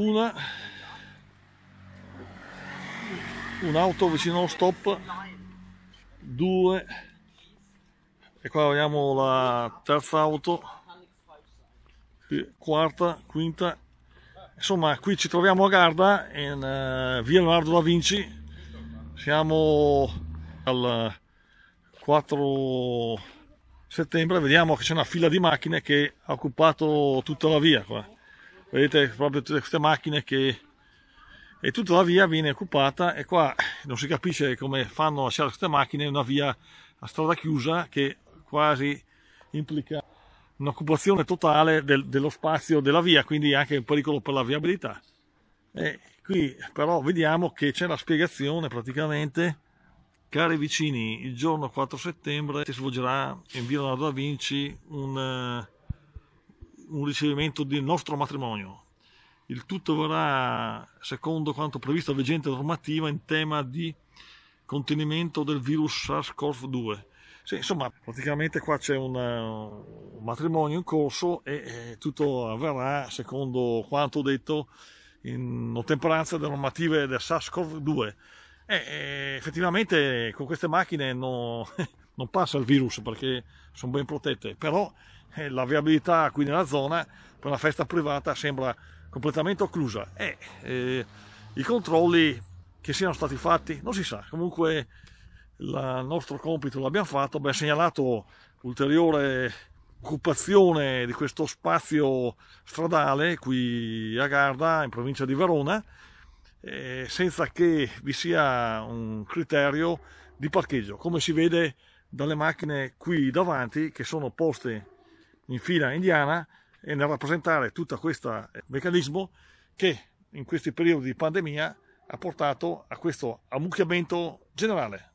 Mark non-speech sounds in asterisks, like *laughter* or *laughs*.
una un'auto vicino allo stop due e qua vediamo la terza auto quarta, quinta insomma qui ci troviamo a Garda in uh, via Leonardo da Vinci siamo al 4 settembre vediamo che c'è una fila di macchine che ha occupato tutta la via qua vedete proprio tutte queste macchine che e tutta la via viene occupata e qua non si capisce come fanno a lasciare queste macchine una via a strada chiusa che quasi implica un'occupazione totale del, dello spazio della via quindi anche un pericolo per la viabilità e qui però vediamo che c'è la spiegazione praticamente Cari vicini, il giorno 4 settembre si svolgerà in Via Leonardo da Vinci un, eh, un ricevimento del nostro matrimonio. Il tutto verrà secondo quanto previsto a vigente normativa in tema di contenimento del virus SARS-CoV-2. Sì, insomma, praticamente qua c'è un, un matrimonio in corso e, e tutto avverrà secondo quanto detto in ottemperanza delle normative del SARS-CoV-2. E effettivamente con queste macchine non, *laughs* non passa il virus perché sono ben protette, però eh, la viabilità qui nella zona per una festa privata sembra completamente occlusa e eh, eh, i controlli che siano stati fatti non si sa comunque il nostro compito l'abbiamo fatto abbiamo segnalato ulteriore occupazione di questo spazio stradale qui a Garda in provincia di Verona eh, senza che vi sia un criterio di parcheggio come si vede dalle macchine qui davanti che sono poste in fila indiana e nel rappresentare tutto questo eh, meccanismo che in questi periodi di pandemia ha portato a questo ammucchiamento generale